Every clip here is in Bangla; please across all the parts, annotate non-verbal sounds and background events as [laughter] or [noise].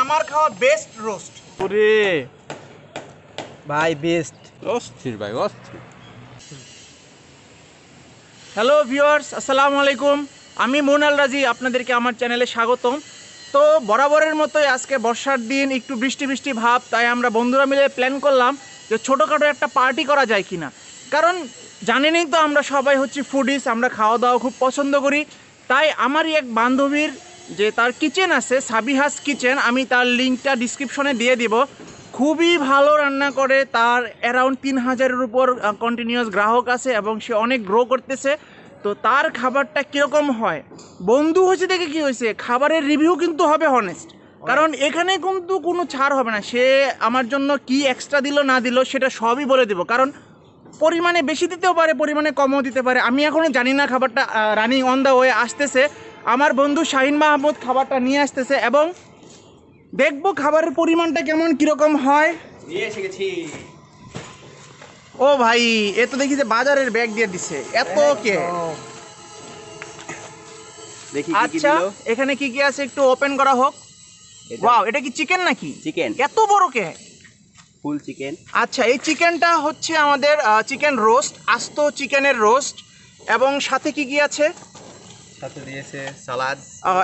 আমার খাওয়া বেস্ট রোস্ট ওরে ভাই বেস্ট অস্থির ভাই অস্থির হ্যালো ভিউয়ার্স আসসালামু আলাইকুম আমি মোনাল রাজি আপনাদেরকে আমার চ্যানেলে স্বাগতম তো বরাবরের মতোই আজকে বর্ষার দিন একটু বৃষ্টি বৃষ্টি ভাব তাই আমরা বন্ধুরা মিলে প্ল্যান করলাম যে ছোটোখাটো একটা পার্টি করা যায় কি না কারণ জানেনই তো আমরা সবাই হচ্ছি ফুডিস আমরা খাওয়া দাওয়া খুব পছন্দ করি তাই আমারই এক বান্ধবীর যে তার কিচেন আছে সাবিহাস কিচেন আমি তার লিঙ্কটা ডিসক্রিপশনে দিয়ে দিব খুবই ভালো রান্না করে তার অ্যারাউন্ড তিন হাজারের উপর কন্টিনিউয়াস গ্রাহক আছে এবং সে অনেক গ্রো করতেছে তো তার খাবারটা কীরকম হয় বন্ধু হয়েছে দেখে কি হয়েছে খাবারের রিভিউ কিন্তু হবে হনেস্ট কারণ এখানে কিন্তু কোনো ছাড় হবে না সে আমার জন্য কি এক্সট্রা দিল না দিল সেটা সবই বলে দেব কারণ পরিমাণে বেশি দিতেও পারে পরিমাণে কমও দিতে পারে আমি এখনও জানি না খাবারটা রানিং অন দ্য ওয়ে আসতেছে আমার বন্ধু শাহিন মাহমুদ খাবারটা নিয়ে আসতেছে এবং দেখবো খাবারের পরিমাণটা কেমন কীরকম হয় ও ভাই এ তো দেখি যে বাজারের ব্যাগ দিয়ে দিছে এত হ্যাঁ, কে আচ্ছা এখানে কি কি আছে একটু ওপেন করা হোক ওয়াও এটা কি চিকেন নাকি চিকেন এত বড় কে ফুল চিকেন আচ্ছা এই চিকেনটা হচ্ছে আমাদের চিকেন রোস্ট আস্ত চিকেনের রোস্ট এবং সাথে কি কি আছে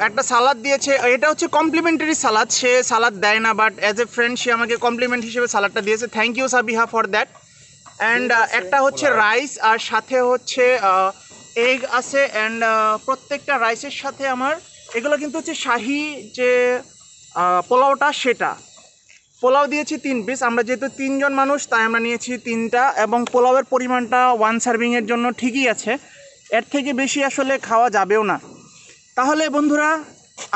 একটা সালাদ দিয়েছে এটা হচ্ছে কমপ্লিমেন্টারি সালাদ সে সালাদ দেয় না বাট অ্যাজ এ ফ্রেন্ড সে আমাকে কমপ্লিমেন্ট হিসেবে দিয়েছে thank you for that and একটা হচ্ছে রাইস আর সাথে হচ্ছে এগ uh, আছে অ্যান্ড uh, প্রত্যেকটা রাইসের সাথে আমার এগুলো কিন্তু হচ্ছে শাহি যে uh, পোলাওটা সেটা পোলাও দিয়েছি তিন পিস আমরা যেহেতু তিনজন মানুষ তাই আমরা নিয়েছি তিনটা এবং পোলাওয়ের পরিমাণটা ওয়ান সার্ভিংয়ের জন্য ঠিকই আছে এর থেকে বেশি আসলে খাওয়া যাবেও না তাহলে বন্ধুরা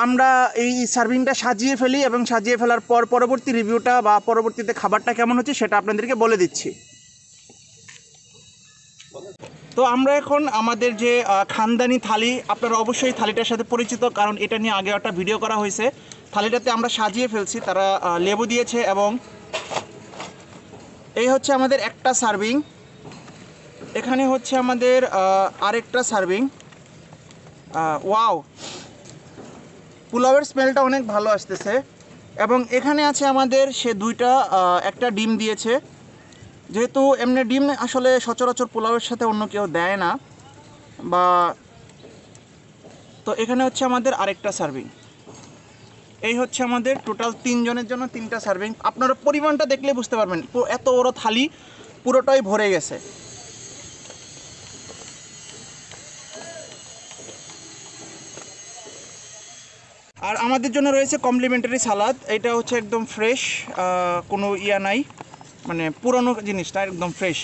আমরা এই সার্ভিংটা সাজিয়ে ফেলি এবং সাজিয়ে ফেলার পর পরবর্তী রিভিউটা বা পরবর্তীতে খাবারটা কেমন হচ্ছে সেটা আপনাদেরকে বলে দিচ্ছি তো আমরা এখন আমাদের যে খানদানি থালি আপনারা অবশ্যই থালিটার সাথে পরিচিত কারণ এটা নিয়ে আগে একটা ভিডিও করা হয়েছে থালিটাতে আমরা সাজিয়ে ফেলছি তারা লেবু দিয়েছে এবং এই হচ্ছে আমাদের একটা সার্ভিং এখানে হচ্ছে আমাদের আরেকটা সার্ভিং ওয়াও পোলাওয়ের স্মেলটা অনেক ভালো আসতেছে এবং এখানে আছে আমাদের সে দুইটা একটা ডিম দিয়েছে যেহেতু এমনি ডিম আসলে সচরাচর পোলাওয়ের সাথে অন্য কেউ দেয় না বা তো এখানে হচ্ছে আমাদের আরেকটা সার্ভিং এই হচ্ছে আমাদের টোটাল তিনজনের জন্য তিনটা সার্ভিং আপনারা পরিমাণটা দেখলে বুঝতে পারবেন এত বড় থালি পুরোটাই ভরে গেছে আর আমাদের জন্য রয়েছে কমপ্লিমেন্টারি সালাদ এটা হচ্ছে একদম ফ্রেশ কোনো ইয়া নাই মানে পুরনো জিনিসটা একদম ফ্রেশ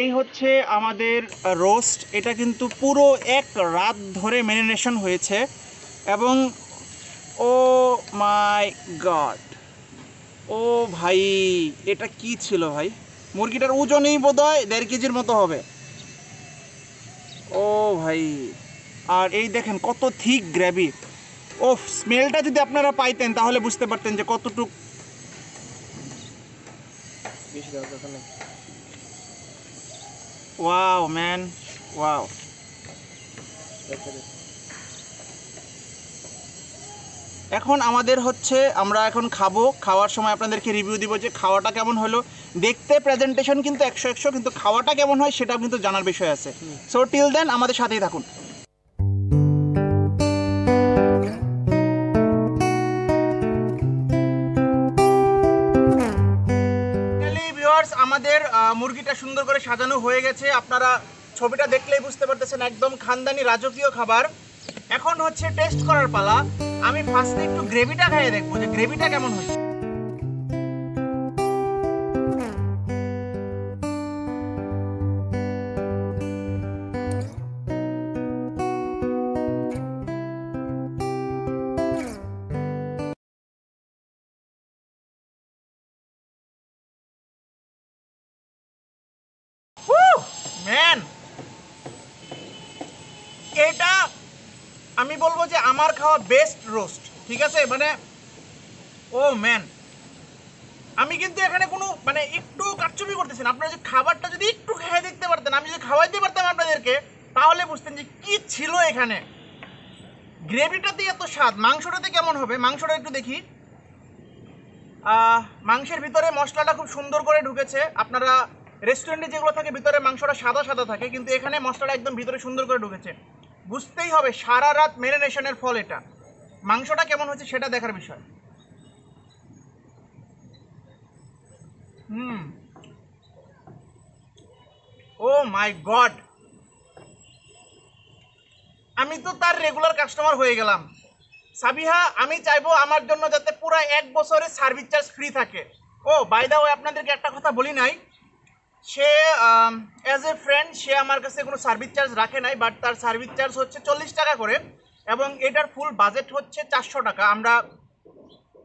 এই হচ্ছে আমাদের রোস্ট এটা কিন্তু পুরো এক রাত ধরে ম্যারিনেশন হয়েছে এবং ও মাই গড ও ভাই এটা কি ছিল ভাই মুরগিটার ওজনই বোধ হয় দেড় কেজির মতো হবে ও ভাই আর এই দেখেন কত থিক গ্রেভি ও স্মেলটা যদি আপনারা পাইতেন তাহলে বুঝতে পারতেন যে কতটুক Wow, man. Wow. এখন আমাদের হচ্ছে আমরা এখন খাবো খাওয়ার সময় আপনাদেরকে রিভিউ দিব যে খাওয়াটা কেমন হলো দেখতে প্রেজেন্টেশন কিন্তু একশো একশো কিন্তু খাওয়াটা কেমন হয় সেটাও কিন্তু জানার বিষয় আছে সো টিল দেন আমাদের সাথেই থাকুন ভিউয়ার্স আমাদের মুরগিটা সুন্দর করে সাজানো হয়ে গেছে আপনারা ছবিটা দেখলেই বুঝতে পারতেছেন একদম খানদানি রাজকীয় খাবার এখন হচ্ছে টেস্ট করার পালা আমি ফার্স্টে একটু গ্রেভিটা খাইয়ে দেখবো যে গ্রেভিটা কেমন হয়েছে ম্যান এটা আমি বলবো যে আমার খাওয়া বেস্ট রোস্ট ঠিক আছে মানে ও ম্যান আমি কিন্তু এখানে কোনো মানে একটু কারচুপি করতেছেন আপনারা যে খাবারটা যদি একটু খেয়ে দেখতে পারতেন আমি যদি খাওয়াইতে পারতাম আপনাদেরকে তাহলে বুঝতেন যে কি ছিল এখানে গ্রেভিটাতে এত স্বাদ মাংসটাতে কেমন হবে মাংসটা একটু দেখি মাংসের ভিতরে মশলাটা খুব সুন্দর করে ঢুকেছে আপনারা রেস্টুরেন্টে যেগুলো থাকে ভিতরে মাংসটা সাদা সাদা থাকে কিন্তু এখানে মশলাটা একদম ভিতরে সুন্দর করে ঢুকেছে বুঝতেই হবে সারা রাত ম্যারিনেশনের ফল এটা মাংসটা কেমন হচ্ছে সেটা দেখার বিষয় হুম ও মাই গড আমি তো তার রেগুলার কাস্টমার হয়ে গেলাম সাবিহা আমি চাইবো আমার জন্য যাতে পুরো এক বছরের সার্ভিস চার্জ ফ্রি থাকে ও বাই দা ওয়ে আপনাদেরকে একটা কথা বলি নাই সে অ্যাজ এ ফ্রেন্ড সে আমার কাছে কোনো সার্ভিস চার্জ রাখে নাই বাট তার সার্ভিস চার্জ হচ্ছে চল্লিশ টাকা করে এবং এটার ফুল বাজেট হচ্ছে চারশো টাকা আমরা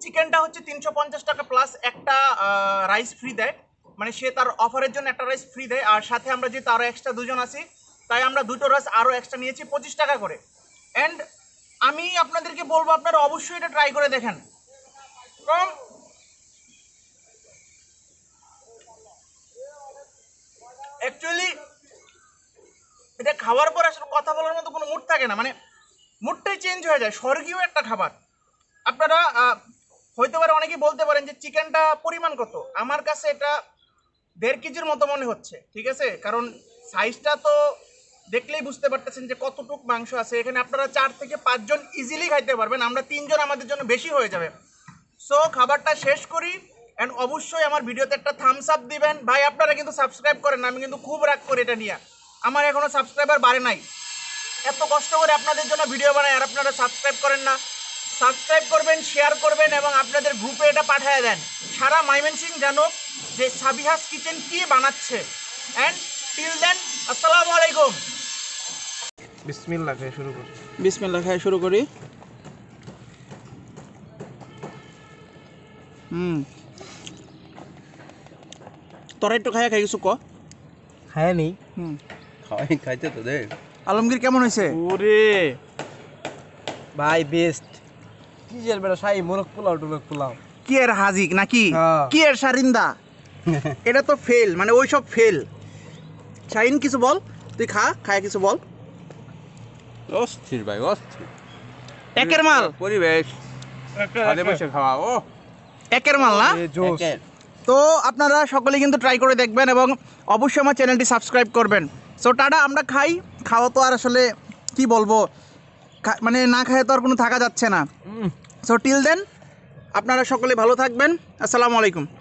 চিকেনটা হচ্ছে তিনশো পঞ্চাশ টাকা প্লাস একটা রাইস ফ্রি দেয় মানে সে তার অফারের জন্য একটা রাইস ফ্রি দেয় আর সাথে আমরা যেহেতু আরও এক্সট্রা দুজন আছি তাই আমরা দুটো রাইস আরও এক্সট্রা নিয়েছি পঁচিশ টাকা করে অ্যান্ড আমি আপনাদেরকে বলবো আপনারা অবশ্যই এটা ট্রাই করে দেখেন কম অ্যাকচুয়ালি এটা খাওয়ার পর আসলে কথা বলার মতো কোনো মুড থাকে না মানে মুডটাই চেঞ্জ হয়ে যায় স্বর্গীয় একটা খাবার আপনারা হইতে পারে অনেকেই বলতে পারেন যে চিকেনটা পরিমাণ কত আমার কাছে এটা দেড় কেজির মতো মনে হচ্ছে ঠিক আছে কারণ সাইজটা তো দেখলেই বুঝতে পারতেছেন যে কতটুক মাংস আছে এখানে আপনারা চার থেকে পাঁচজন ইজিলি খাইতে পারবেন আমরা তিনজন আমাদের জন্য বেশি হয়ে যাবে সো খাবারটা শেষ করি অ্যান্ড অবশ্যই আমার ভিডিওতে একটা থামস আপ দিবেন ভাই আপনারা কিন্তু সাবস্ক্রাইব করেন আমি কিন্তু খুব রাগ করি এটা নিয়ে আমার এখনও সাবস্ক্রাইবার বাড়ে নাই এত কষ্ট করে আপনাদের জন্য ভিডিও বানাই আর আপনারা সাবস্ক্রাইব করেন না সাবস্ক্রাইব করবেন শেয়ার করবেন এবং আপনাদের গ্রুপে এটা পাঠিয়ে দেন সারা মাইমেন সিং জানুক যে সাবিহাস কিচেন কি বানাচ্ছে অ্যান্ড টিল দেন আসসালামু আলাইকুম বিসমিল্লা খাই শুরু করি বিসমিল্লা খাই শুরু করি খাইয়া খাই নেই আলমগীর কেমন হয়েছে ওরে ভাই বেস্ট কি জেল সাই পোলাও পোলাও কি এর হাজিক নাকি হ্যাঁ। কি এর সারিন্দা [laughs] এটা তো ফেল মানে ওই সব ফেল শাইন কিছু বল তুই খা খায় কিছু বল অস্থির ভাই অস্থির একের মাল পরিবেশ খাওয়া ও একের মাল না তো আপনারা সকলে কিন্তু ট্রাই করে দেখবেন এবং অবশ্যই আমার চ্যানেলটি সাবস্ক্রাইব করবেন সো টাটা আমরা খাই খাওয়া তো আর আসলে কি বলবো মানে না খায় তো আর কোনো থাকা যাচ্ছে না সো টিল দেন আপনারা সকলে ভালো থাকবেন আসসালামু আলাইকুম